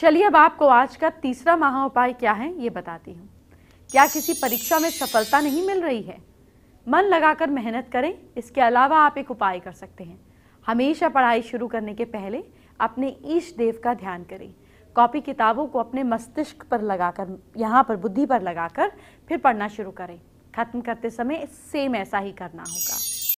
चलिए अब आपको आज का तीसरा महा उपाय क्या है ये बताती हूँ क्या किसी परीक्षा में सफलता नहीं मिल रही है मन लगाकर मेहनत करें इसके अलावा आप एक उपाय कर सकते हैं हमेशा पढ़ाई शुरू करने के पहले अपने ईश देव का ध्यान करें कॉपी किताबों को अपने मस्तिष्क पर लगाकर यहाँ पर बुद्धि पर लगाकर फिर पढ़ना शुरू करें खत्म करते समय सेम ऐसा ही करना होगा